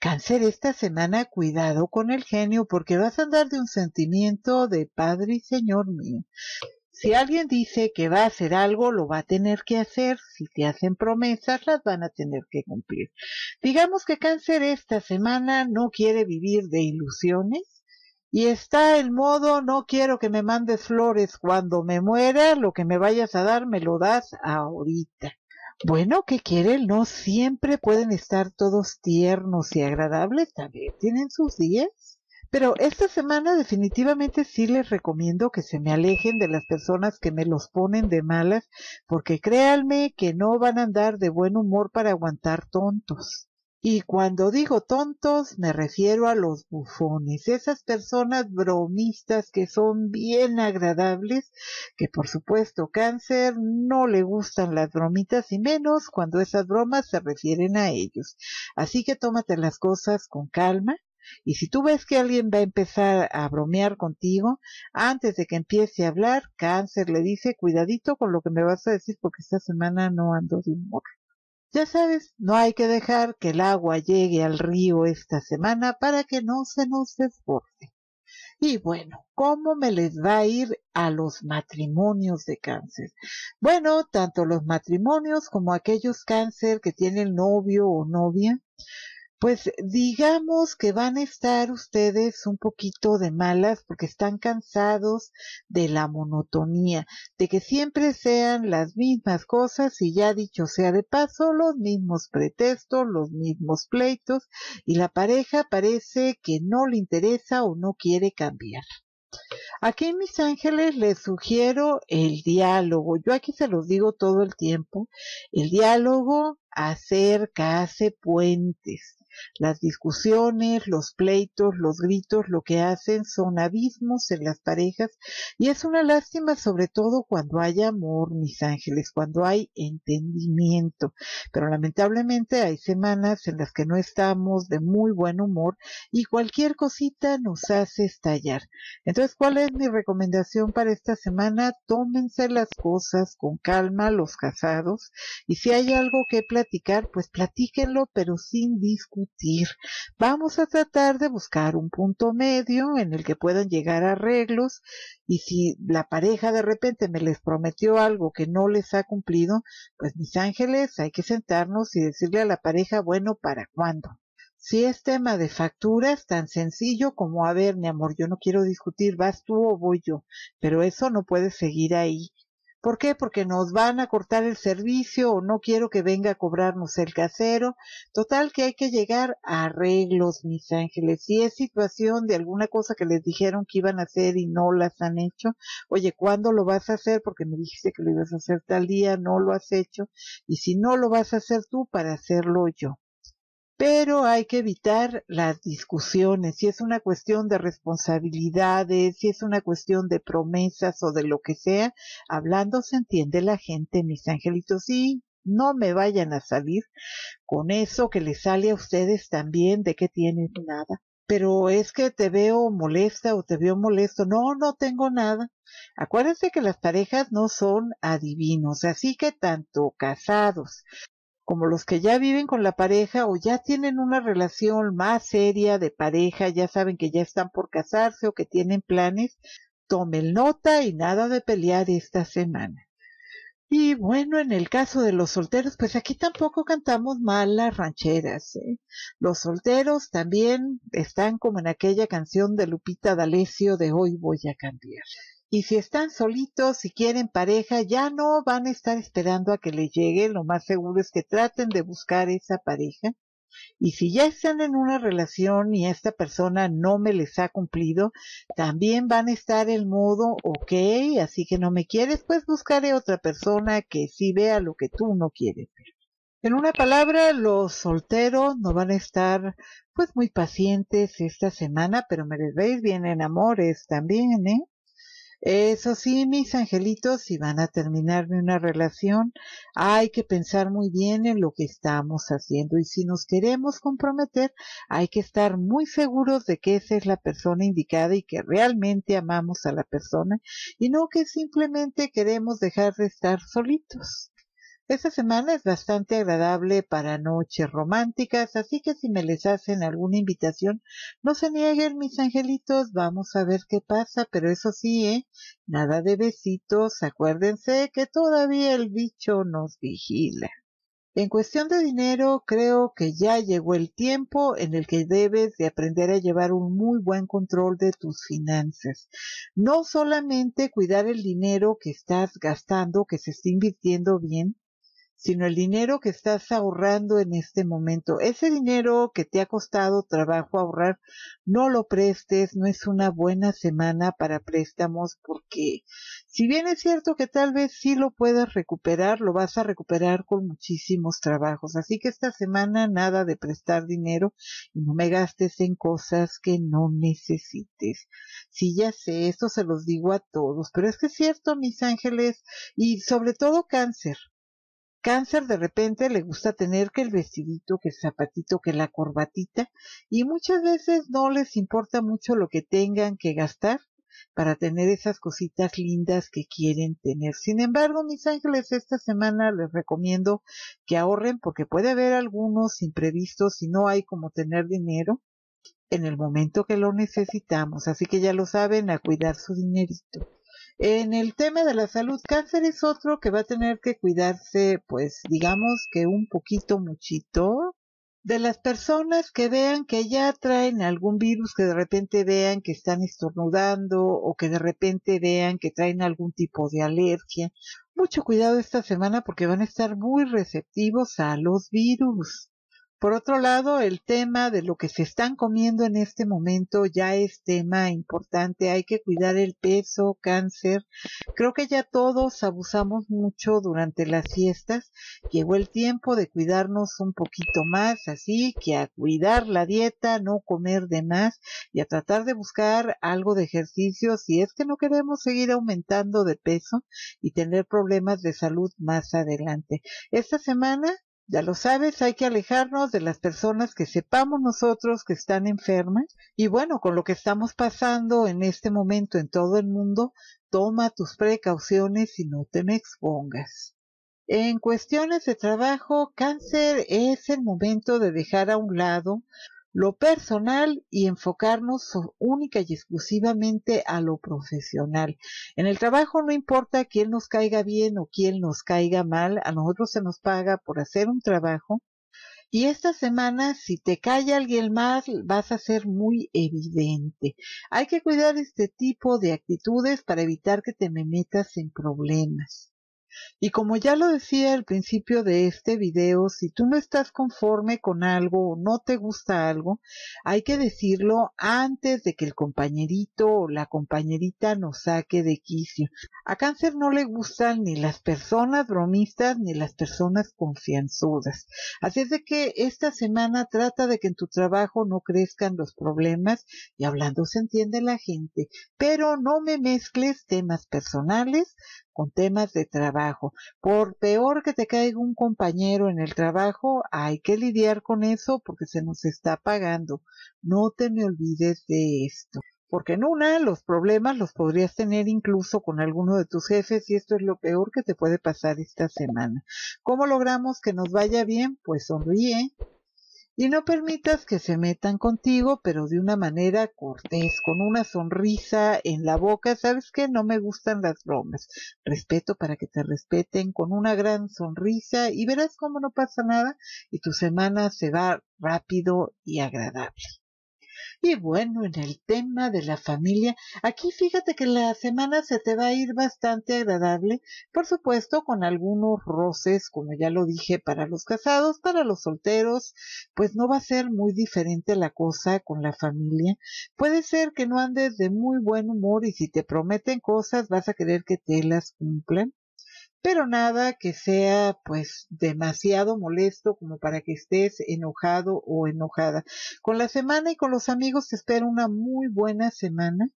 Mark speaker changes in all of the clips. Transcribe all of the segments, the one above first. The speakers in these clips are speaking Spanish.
Speaker 1: cáncer. esta semana, cuidado con el genio porque vas a andar de un sentimiento de Padre y Señor mío. Si alguien dice que va a hacer algo, lo va a tener que hacer. Si te hacen promesas, las van a tener que cumplir. Digamos que cáncer esta semana no quiere vivir de ilusiones. Y está el modo, no quiero que me mandes flores cuando me muera, lo que me vayas a dar me lo das ahorita. Bueno, ¿qué quieren? No siempre pueden estar todos tiernos y agradables, también tienen sus días. Pero esta semana definitivamente sí les recomiendo que se me alejen de las personas que me los ponen de malas, porque créanme que no van a andar de buen humor para aguantar tontos. Y cuando digo tontos, me refiero a los bufones, esas personas bromistas que son bien agradables, que por supuesto cáncer no le gustan las bromitas y menos cuando esas bromas se refieren a ellos. Así que tómate las cosas con calma. Y si tú ves que alguien va a empezar a bromear contigo, antes de que empiece a hablar, cáncer le dice, cuidadito con lo que me vas a decir porque esta semana no ando de humor. Ya sabes, no hay que dejar que el agua llegue al río esta semana para que no se nos desborde. Y bueno, ¿cómo me les va a ir a los matrimonios de cáncer? Bueno, tanto los matrimonios como aquellos cáncer que tienen novio o novia pues digamos que van a estar ustedes un poquito de malas porque están cansados de la monotonía, de que siempre sean las mismas cosas y ya dicho sea de paso, los mismos pretextos, los mismos pleitos y la pareja parece que no le interesa o no quiere cambiar. Aquí Mis Ángeles les sugiero el diálogo. Yo aquí se los digo todo el tiempo. El diálogo acerca, hace puentes. Las discusiones, los pleitos, los gritos, lo que hacen son abismos en las parejas y es una lástima sobre todo cuando hay amor, mis ángeles, cuando hay entendimiento. Pero lamentablemente hay semanas en las que no estamos de muy buen humor y cualquier cosita nos hace estallar. Entonces, ¿cuál es mi recomendación para esta semana? Tómense las cosas con calma los casados y si hay algo que platicar, pues platíquenlo, pero sin discusión Vamos a tratar de buscar un punto medio en el que puedan llegar a arreglos y si la pareja de repente me les prometió algo que no les ha cumplido, pues mis ángeles, hay que sentarnos y decirle a la pareja, bueno, ¿para cuándo? Si es tema de facturas, tan sencillo como, a ver, mi amor, yo no quiero discutir, vas tú o voy yo, pero eso no puede seguir ahí. ¿Por qué? Porque nos van a cortar el servicio o no quiero que venga a cobrarnos el casero. Total que hay que llegar a arreglos, mis ángeles. Si es situación de alguna cosa que les dijeron que iban a hacer y no las han hecho, oye, ¿cuándo lo vas a hacer? Porque me dijiste que lo ibas a hacer tal día, no lo has hecho. Y si no lo vas a hacer tú, para hacerlo yo pero hay que evitar las discusiones, si es una cuestión de responsabilidades, si es una cuestión de promesas o de lo que sea, hablando se entiende la gente, mis angelitos, Sí, no me vayan a salir con eso que les sale a ustedes también de que tienen nada. Pero es que te veo molesta o te veo molesto. No, no tengo nada. Acuérdense que las parejas no son adivinos, así que tanto casados como los que ya viven con la pareja o ya tienen una relación más seria de pareja, ya saben que ya están por casarse o que tienen planes, tomen nota y nada de pelear esta semana. Y bueno, en el caso de los solteros, pues aquí tampoco cantamos mal las rancheras. ¿eh? Los solteros también están como en aquella canción de Lupita D'Alessio de Hoy voy a cambiar. Y si están solitos, si quieren pareja, ya no van a estar esperando a que les llegue. Lo más seguro es que traten de buscar esa pareja. Y si ya están en una relación y esta persona no me les ha cumplido, también van a estar en modo, ok, así que no me quieres, pues buscaré otra persona que sí vea lo que tú no quieres. En una palabra, los solteros no van a estar pues muy pacientes esta semana, pero me les veis bien en amores también, ¿eh? Eso sí, mis angelitos, si van a terminarme una relación, hay que pensar muy bien en lo que estamos haciendo y si nos queremos comprometer, hay que estar muy seguros de que esa es la persona indicada y que realmente amamos a la persona y no que simplemente queremos dejar de estar solitos. Esta semana es bastante agradable para noches románticas, así que si me les hacen alguna invitación, no se nieguen, mis angelitos, vamos a ver qué pasa, pero eso sí, ¿eh? Nada de besitos, acuérdense que todavía el bicho nos vigila. En cuestión de dinero, creo que ya llegó el tiempo en el que debes de aprender a llevar un muy buen control de tus finanzas. No solamente cuidar el dinero que estás gastando, que se está invirtiendo bien, sino el dinero que estás ahorrando en este momento. Ese dinero que te ha costado trabajo ahorrar, no lo prestes, no es una buena semana para préstamos porque si bien es cierto que tal vez sí lo puedas recuperar, lo vas a recuperar con muchísimos trabajos. Así que esta semana nada de prestar dinero y no me gastes en cosas que no necesites. Sí, ya sé, esto se los digo a todos, pero es que es cierto, mis ángeles, y sobre todo cáncer cáncer de repente le gusta tener que el vestidito, que el zapatito, que la corbatita y muchas veces no les importa mucho lo que tengan que gastar para tener esas cositas lindas que quieren tener. Sin embargo, mis ángeles, esta semana les recomiendo que ahorren porque puede haber algunos imprevistos y no hay como tener dinero en el momento que lo necesitamos. Así que ya lo saben, a cuidar su dinerito. En el tema de la salud, cáncer es otro que va a tener que cuidarse, pues digamos que un poquito muchito, de las personas que vean que ya traen algún virus, que de repente vean que están estornudando o que de repente vean que traen algún tipo de alergia. Mucho cuidado esta semana porque van a estar muy receptivos a los virus. Por otro lado, el tema de lo que se están comiendo en este momento ya es tema importante. Hay que cuidar el peso, cáncer. Creo que ya todos abusamos mucho durante las fiestas. Llegó el tiempo de cuidarnos un poquito más, así que a cuidar la dieta, no comer de más y a tratar de buscar algo de ejercicio si es que no queremos seguir aumentando de peso y tener problemas de salud más adelante. Esta semana ya lo sabes, hay que alejarnos de las personas que sepamos nosotros que están enfermas. Y bueno, con lo que estamos pasando en este momento en todo el mundo, toma tus precauciones y no te me expongas. En cuestiones de trabajo, cáncer es el momento de dejar a un lado lo personal y enfocarnos única y exclusivamente a lo profesional. En el trabajo no importa quién nos caiga bien o quién nos caiga mal, a nosotros se nos paga por hacer un trabajo. Y esta semana, si te cae alguien más, vas a ser muy evidente. Hay que cuidar este tipo de actitudes para evitar que te me metas en problemas. Y como ya lo decía al principio de este video, si tú no estás conforme con algo o no te gusta algo, hay que decirlo antes de que el compañerito o la compañerita nos saque de quicio. A cáncer no le gustan ni las personas bromistas ni las personas confianzudas. Así es de que esta semana trata de que en tu trabajo no crezcan los problemas y hablando se entiende la gente, pero no me mezcles temas personales con temas de trabajo por peor que te caiga un compañero en el trabajo, hay que lidiar con eso porque se nos está pagando. No te me olvides de esto. Porque en una, los problemas los podrías tener incluso con alguno de tus jefes y esto es lo peor que te puede pasar esta semana. ¿Cómo logramos que nos vaya bien? Pues sonríe, y no permitas que se metan contigo, pero de una manera cortés, con una sonrisa en la boca. ¿Sabes que No me gustan las bromas. Respeto para que te respeten con una gran sonrisa y verás cómo no pasa nada y tu semana se va rápido y agradable. Y bueno, en el tema de la familia, aquí fíjate que la semana se te va a ir bastante agradable, por supuesto, con algunos roces, como ya lo dije, para los casados, para los solteros, pues no va a ser muy diferente la cosa con la familia. Puede ser que no andes de muy buen humor y si te prometen cosas vas a querer que te las cumplan pero nada que sea pues demasiado molesto como para que estés enojado o enojada. Con la semana y con los amigos te espero una muy buena semana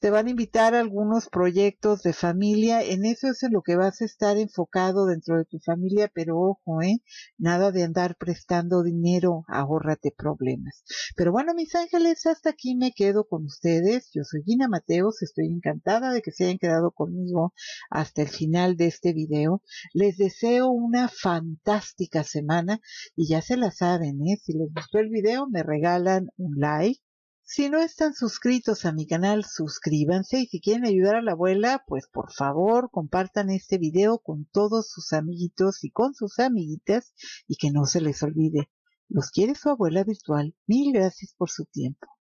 Speaker 1: te van a invitar a algunos proyectos de familia, en eso es en lo que vas a estar enfocado dentro de tu familia, pero ojo, ¿eh? Nada de andar prestando dinero, ahórrate problemas. Pero bueno, mis ángeles, hasta aquí me quedo con ustedes. Yo soy Gina Mateos, estoy encantada de que se hayan quedado conmigo hasta el final de este video. Les deseo una fantástica semana y ya se la saben, ¿eh? Si les gustó el video, me regalan un like si no están suscritos a mi canal, suscríbanse y si quieren ayudar a la abuela, pues por favor compartan este video con todos sus amiguitos y con sus amiguitas y que no se les olvide. Los quiere su abuela virtual. Mil gracias por su tiempo.